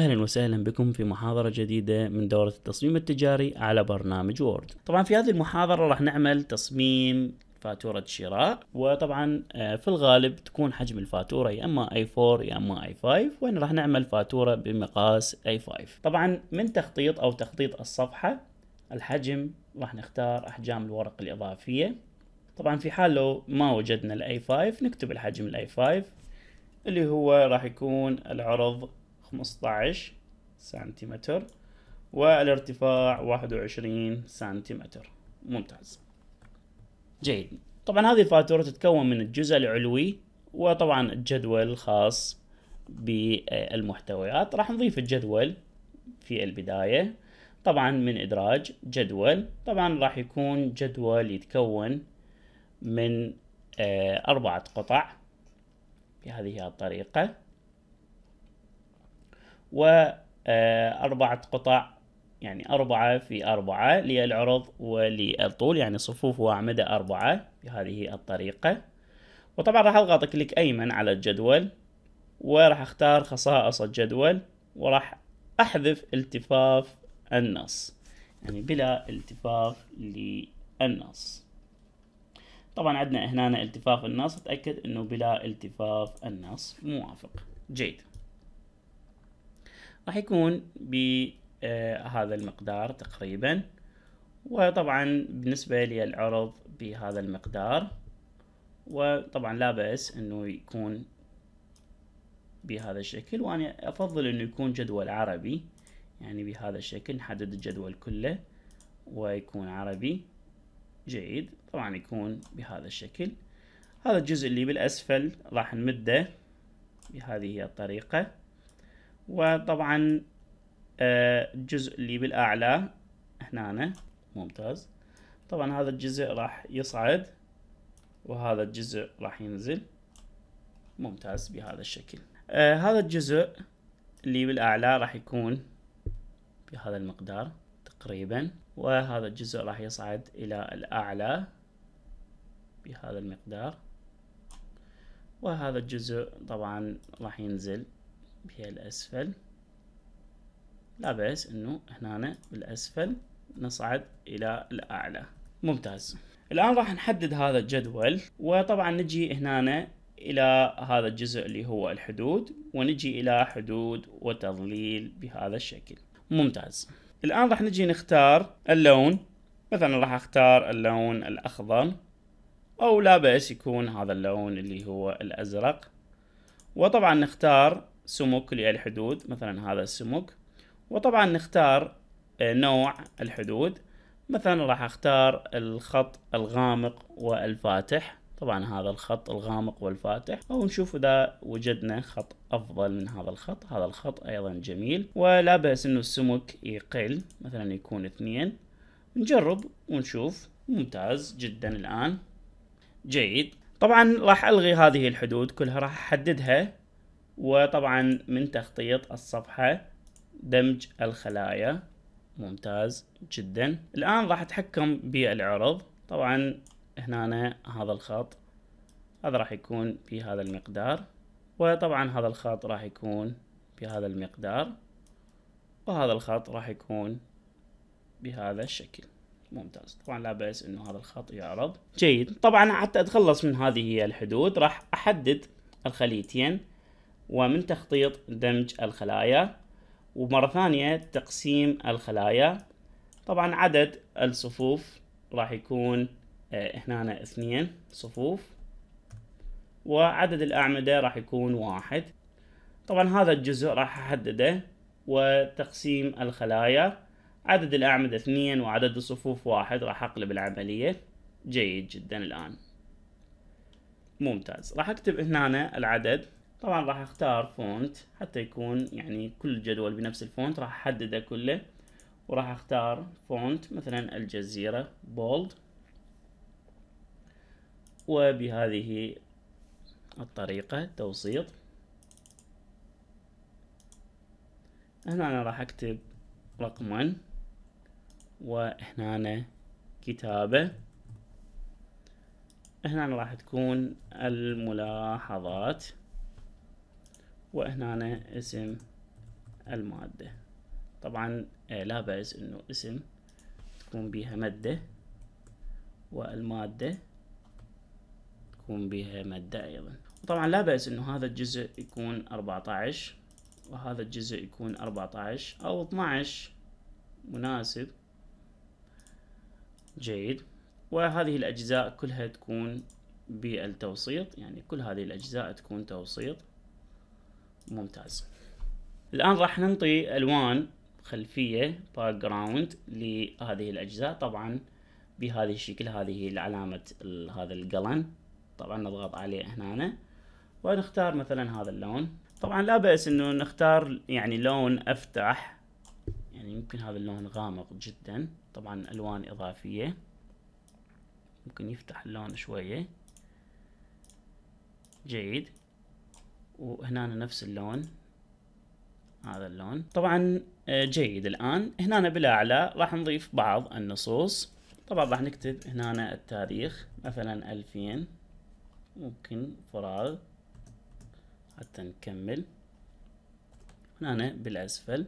اهلا وسهلا بكم في محاضرة جديدة من دورة التصميم التجاري على برنامج وورد. طبعا في هذه المحاضرة راح نعمل تصميم فاتورة شراء وطبعا آه، في الغالب تكون حجم الفاتورة يا اما اي 4 يا اما اي 5 وين راح نعمل فاتورة بمقاس اي 5 طبعا من تخطيط او تخطيط الصفحة الحجم راح نختار احجام الورق الاضافية طبعا في حال لو ما وجدنا الاي 5 نكتب الحجم الاي 5 اللي هو راح يكون العرض 15 سنتيمتر والارتفاع 21 سنتيمتر ممتاز جيد طبعا هذه الفاتورة تتكون من الجزء العلوي وطبعا الجدول الخاص بالمحتويات راح نضيف الجدول في البداية طبعا من إدراج جدول طبعا راح يكون جدول يتكون من آه، أربعة قطع بهذه الطريقة وأربعة آه، قطع يعني أربعة في أربعة للعرض وللطول يعني صفوف وأعمدة أربعة بهذه الطريقة وطبعا راح أضغط كليك أيمن على الجدول وراح أختار خصائص الجدول وراح أحذف التفاف النص يعني بلا التفاف للنص طبعا عندنا هنا التفاف النص اتأكد انه بلا التفاف النص موافق جيد راح يكون بهذا آه، المقدار تقريبا وطبعا بالنسبة للعرض بهذا المقدار وطبعا لا بأس انه يكون بهذا الشكل وانا افضل انه يكون جدول عربي يعني بهذا الشكل نحدد الجدول كله ويكون عربي جيد طبعا يكون بهذا الشكل هذا الجزء اللي بالاسفل راح نمده بهذه الطريقة وطبعا الجزء آه، اللي بالاعلى هنا ممتاز طبعا هذا الجزء راح يصعد وهذا الجزء راح ينزل ممتاز بهذا الشكل آه هذا الجزء اللي بالاعلى راح يكون بهذا المقدار تقريبا وهذا الجزء راح يصعد الى الاعلى بهذا المقدار وهذا الجزء طبعا راح ينزل بها الأسفل لا بأس إنه هنا بالأسفل نصعد إلى الأعلى ممتاز الآن راح نحدد هذا الجدول وطبعا نجي هنا إلى هذا الجزء اللي هو الحدود ونجي إلى حدود وتظليل بهذا الشكل ممتاز الآن راح نجي نختار اللون مثلا راح اختار اللون الأخضر أو لا بأس يكون هذا اللون اللي هو الأزرق وطبعا نختار سمك للحدود مثلا هذا السمك وطبعا نختار آه، نوع الحدود مثلا راح اختار الخط الغامق والفاتح طبعا هذا الخط الغامق والفاتح او نشوف اذا وجدنا خط افضل من هذا الخط هذا الخط ايضا جميل ولا باس انه السمك يقل مثلا يكون اثنين نجرب ونشوف ممتاز جدا الان جيد طبعا راح الغي هذه الحدود كلها راح احددها وطبعا من تخطيط الصفحة دمج الخلايا ممتاز جدا الآن راح أتحكم بالعرض طبعا هنا هذا الخط هذا راح يكون بهذا المقدار وطبعا هذا الخط راح يكون بهذا المقدار وهذا الخط راح يكون بهذا الشكل ممتاز طبعا لا بأس انه هذا الخط يعرض جيد طبعا حتى اتخلص من هذه الحدود راح احدد الخليتين ومن تخطيط دمج الخلايا ومرة ثانية تقسيم الخلايا طبعا عدد الصفوف راح يكون آه، هنا اثنين صفوف وعدد الأعمدة راح يكون واحد طبعا هذا الجزء راح أحدده وتقسيم الخلايا عدد الأعمدة اثنين وعدد الصفوف واحد راح أقلب العملية جيد جدا الآن ممتاز راح أكتب هنا العدد طبعا راح اختار فونت حتى يكون يعني كل جدول بنفس الفونت راح احدده كله وراح اختار فونت مثلا الجزيرة بولد وبهذه الطريقة توسيط هنا أنا راح أكتب رقما وهنا كتابة هنا راح تكون الملاحظات وهنا اسم المادة طبعا آه، لا بأس انه اسم تكون بها مادة والمادة تكون بها مادة ايضا طبعا لا بأس انه هذا الجزء يكون 14 وهذا الجزء يكون 14 او 12 مناسب جيد وهذه الأجزاء كلها تكون بالتوسيط يعني كل هذه الأجزاء تكون توسيط ممتاز الآن راح ننطي ألوان خلفية باك جراوند لهذه الأجزاء طبعا بهذا الشكل هذه علامة هذا القلم طبعا نضغط عليه هنا ونختار مثلا هذا اللون طبعا لا بأس انه نختار يعني لون افتح يعني يمكن هذا اللون غامق جدا طبعا الوان اضافية ممكن يفتح اللون شوية جيد وهنا نفس اللون هذا اللون طبعا آه، جيد الآن هنا بالأعلى راح نضيف بعض النصوص طبعا راح نكتب هنا التاريخ مثلا 2000 ممكن فراغ حتى نكمل هنا بالأسفل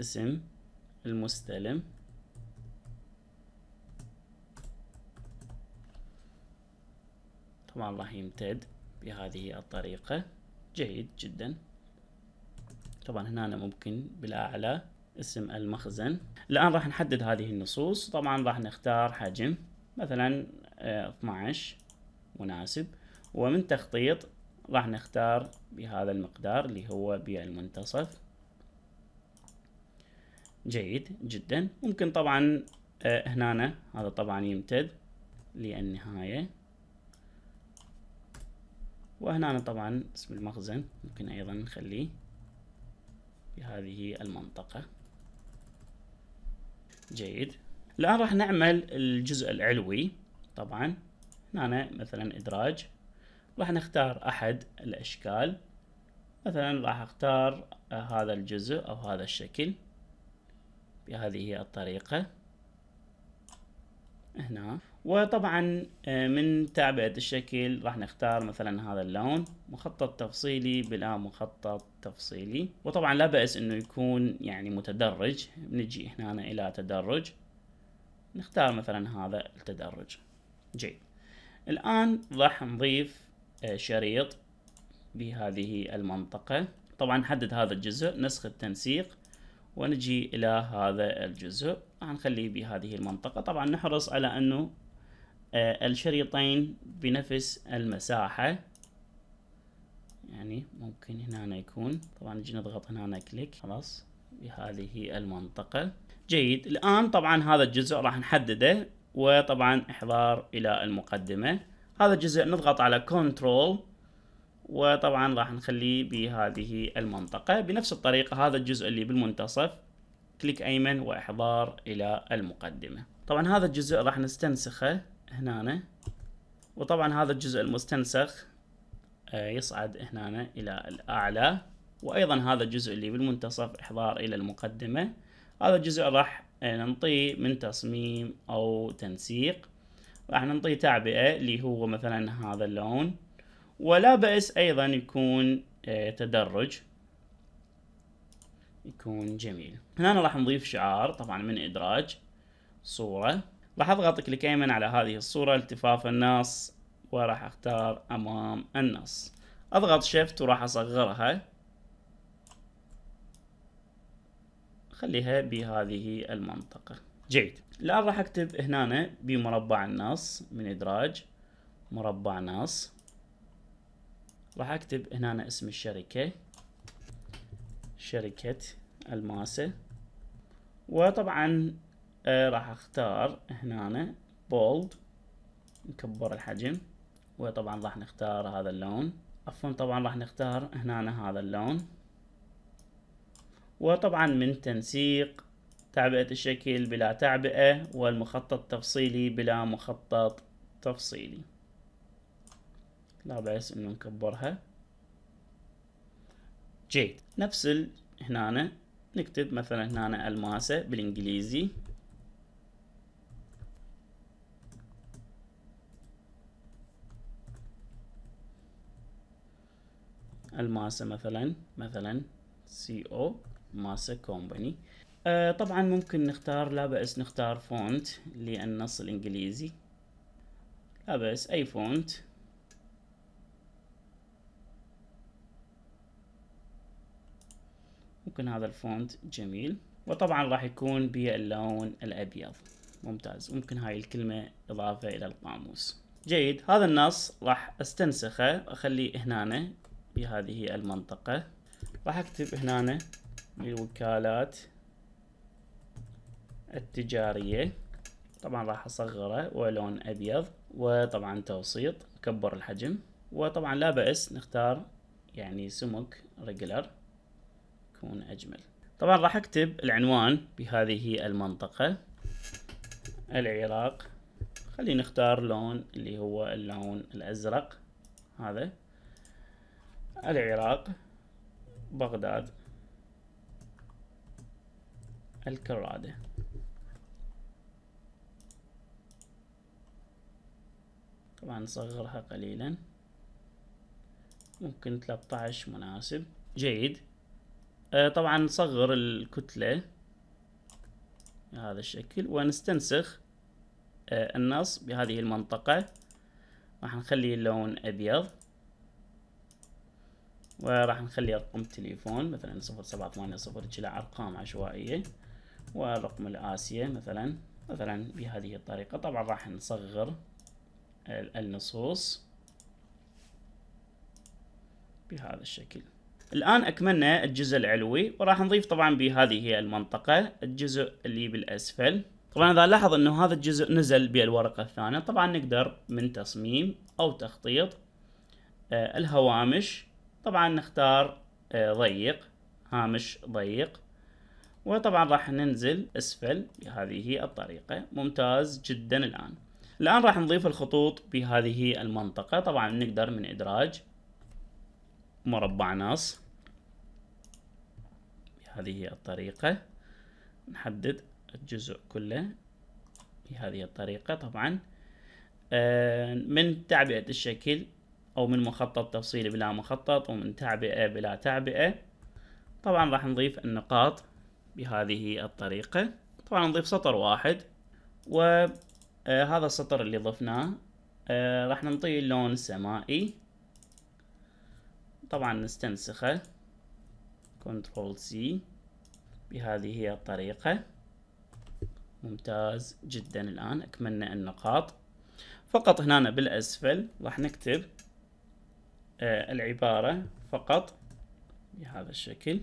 اسم المستلم طبعا راح يمتد بهذه الطريقة جيد جدا طبعا هنا أنا ممكن بالأعلى اسم المخزن الآن راح نحدد هذه النصوص طبعا راح نختار حجم مثلا 12 آه، مناسب ومن تخطيط راح نختار بهذا المقدار اللي هو بالمنتصف جيد جدا ممكن طبعا آه، هنا هذا طبعا يمتد للنهاية وهنا طبعا اسم المخزن ممكن أيضا نخليه بهذه المنطقة جيد الآن راح نعمل الجزء العلوي طبعا هنا مثلا إدراج راح نختار أحد الأشكال مثلا راح أختار هذا الجزء أو هذا الشكل بهذه الطريقة هنا وطبعا آه، من تعبئة الشكل راح نختار مثلا هذا اللون مخطط تفصيلي بلا مخطط تفصيلي وطبعا لا بأس انه يكون يعني متدرج نجي هنا الى تدرج نختار مثلا هذا التدرج جيد الآن راح نضيف آه، شريط بهذه المنطقة طبعا نحدد هذا الجزء نسخ التنسيق ونجي إلى هذا الجزء راح نخليه بهذه المنطقة طبعا نحرص على أنه آه، الشريطين بنفس المساحة يعني ممكن هنا يكون طبعا نجي نضغط هنا كليك خلاص بهذه المنطقة جيد الآن طبعا هذا الجزء راح نحدده وطبعا إحضار إلى المقدمة هذا الجزء نضغط على كنترول وطبعا راح نخليه بهذه المنطقة بنفس الطريقة هذا الجزء اللي بالمنتصف كليك أيمن وإحضار إلى المقدمة طبعا هذا الجزء راح نستنسخه هنا وطبعا هذا الجزء المستنسخ آه، يصعد هنا إلى الأعلى وأيضا هذا الجزء اللي بالمنتصف إحضار إلى المقدمة هذا الجزء راح آه، ننطيه من تصميم أو تنسيق راح ننطيه تعبئة اللي هو مثلا هذا اللون ولا بأس أيضا يكون آه، تدرج يكون جميل هنا راح نضيف شعار طبعا من إدراج صورة راح اضغط كليك ايمن على هذه الصورة التفاف النص وراح اختار امام النص اضغط شيفت وراح اصغرها خليها بهذه المنطقة جيد الآن راح أكتب هنا بمربع النص من إدراج مربع نص راح أكتب هنا اسم الشركة شركة الماسة وطبعا آه راح اختار هنا بولد نكبر الحجم وطبعا راح نختار هذا اللون عفوا طبعا راح نختار هنا هذا اللون وطبعا من تنسيق تعبئة الشكل بلا تعبئة والمخطط التفصيلي بلا مخطط تفصيلي لا بأس انه نكبرها جيد نفس هنا نكتب مثلا هنا الماسة بالانجليزي الماسة مثلا مثلا سي او ماسة كومباني آه، طبعا ممكن نختار لا بأس نختار فونت للنص الإنجليزي لا بأس أي فونت ممكن هذا الفونت جميل وطبعا راح يكون باللون الأبيض ممتاز ممكن هاي الكلمة إضافة إلى القاموس جيد هذا النص راح استنسخه أخليه هنا في هذه المنطقة راح اكتب هنا الوكالات التجارية طبعا راح اصغره ولون ابيض وطبعا توسيط كبر الحجم وطبعا لا بأس نختار يعني سمك ريجلر يكون اجمل طبعا راح اكتب العنوان بهذه المنطقة العراق خلينا نختار لون اللي هو اللون الازرق هذا العراق بغداد الكرادة طبعا نصغرها قليلا ممكن 13 مناسب جيد آه طبعا نصغر الكتلة بهذا الشكل ونستنسخ آه النص بهذه المنطقة راح نخلي اللون أبيض وراح نخلي رقم تليفون مثلا صفر سبعة ثمانية صفر كلا أرقام عشوائية ورقم الآسيا مثلا مثلا بهذه الطريقة طبعا راح نصغر النصوص بهذا الشكل الآن أكملنا الجزء العلوي وراح نضيف طبعا بهذه هي المنطقة الجزء اللي بالأسفل طبعا إذا لاحظ أنه هذا الجزء نزل بالورقة الثانية طبعا نقدر من تصميم أو تخطيط آه، الهوامش طبعا نختار آه، ضيق هامش ضيق وطبعا راح ننزل اسفل بهذه الطريقة ممتاز جدا الآن الآن راح نضيف الخطوط بهذه المنطقة طبعا نقدر من إدراج مربع نص بهذه الطريقة نحدد الجزء كله بهذه الطريقة طبعا آه، من تعبئة الشكل أو من مخطط تفصيلي بلا مخطط ومن تعبئة بلا تعبئة طبعا راح نضيف النقاط بهذه الطريقة طبعا نضيف سطر واحد وهذا آه، السطر اللي ضفناه آه، راح نعطيه لون سمائي طبعا نستنسخه كنترول سي بهذه هي الطريقة ممتاز جدا الآن أكملنا النقاط فقط هنا بالأسفل راح نكتب آه، العبارة فقط بهذا الشكل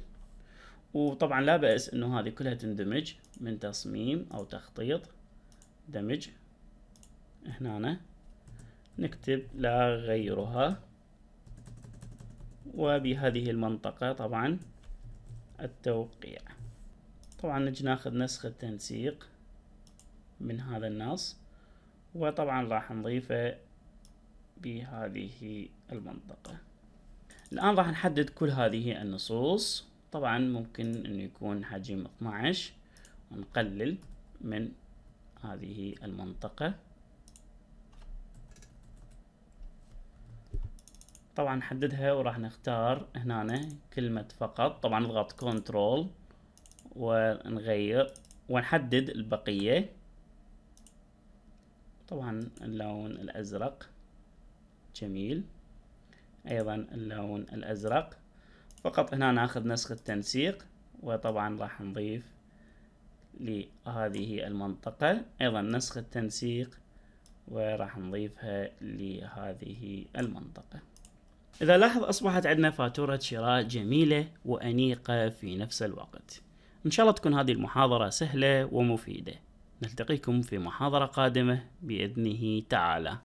وطبعا لا بأس انه هذه كلها تندمج من تصميم او تخطيط دمج هنا نكتب لا غيرها وبهذه المنطقة طبعا التوقيع طبعا نجي ناخذ نسخة تنسيق من هذا النص وطبعا راح نضيفه بهذه المنطقة الآن راح نحدد كل هذه النصوص طبعا ممكن أن يكون حجم 12 ونقلل من هذه المنطقة طبعا نحددها وراح نختار هنا كلمة فقط طبعا نضغط كنترول ونغير ونحدد البقية طبعا اللون الأزرق جميل أيضا اللون الأزرق فقط هنا ناخذ نسخ التنسيق وطبعا راح نضيف لهذه المنطقة أيضا نسخ التنسيق وراح نضيفها لهذه المنطقة إذا لاحظ أصبحت عندنا فاتورة شراء جميلة وأنيقة في نفس الوقت إن شاء الله تكون هذه المحاضرة سهلة ومفيدة نلتقيكم في محاضرة قادمة بإذنه تعالى